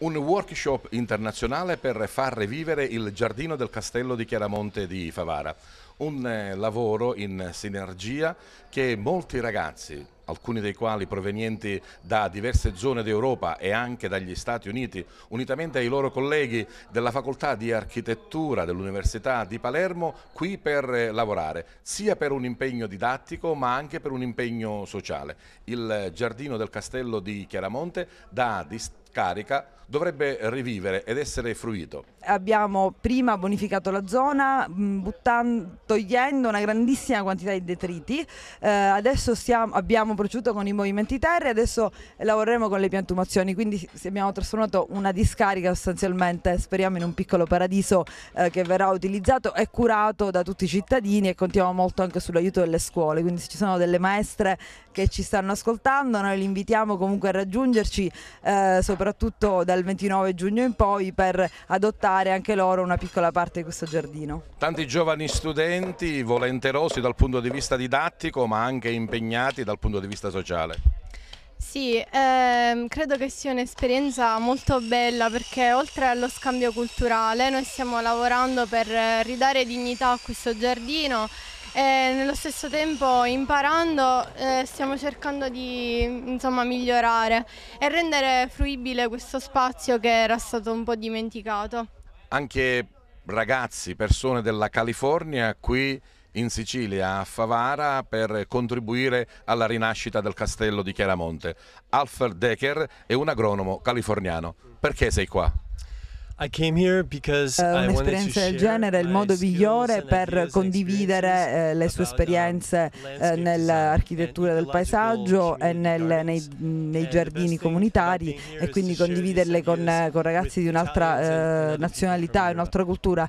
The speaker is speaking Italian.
Un workshop internazionale per far rivivere il giardino del castello di Chiaramonte di Favara. Un eh, lavoro in sinergia che molti ragazzi, alcuni dei quali provenienti da diverse zone d'Europa e anche dagli Stati Uniti, unitamente ai loro colleghi della Facoltà di Architettura dell'Università di Palermo, qui per eh, lavorare, sia per un impegno didattico ma anche per un impegno sociale. Il giardino del castello di Chiaramonte dà distanza carica dovrebbe rivivere ed essere fruito. Abbiamo prima bonificato la zona mm, buttando, togliendo una grandissima quantità di detriti, eh, adesso siamo, abbiamo proceduto con i movimenti terra e adesso lavoreremo con le piantumazioni, quindi abbiamo trasformato una discarica sostanzialmente, speriamo in un piccolo paradiso eh, che verrà utilizzato e curato da tutti i cittadini e contiamo molto anche sull'aiuto delle scuole, quindi se ci sono delle maestre che ci stanno ascoltando, noi li invitiamo comunque a raggiungerci eh, soprattutto dal 29 giugno in poi per adottare anche loro una piccola parte di questo giardino. Tanti giovani studenti volenterosi dal punto di vista didattico ma anche impegnati dal punto di vista sociale. Sì, ehm, credo che sia un'esperienza molto bella perché oltre allo scambio culturale noi stiamo lavorando per eh, ridare dignità a questo giardino e nello stesso tempo imparando eh, stiamo cercando di insomma, migliorare e rendere fruibile questo spazio che era stato un po' dimenticato. Anche ragazzi, persone della California qui in Sicilia, a Favara, per contribuire alla rinascita del castello di Chiaramonte. Alfred Decker è un agronomo californiano. Perché sei qua? Eh, un'esperienza del genere è il modo migliore per condividere eh, le sue um, esperienze eh, nell'architettura del paesaggio e nel, nei, nei, giardini comunitari e quindi condividerle con, con ragazzi di un'altra eh, nazionalità e un'altra cultura.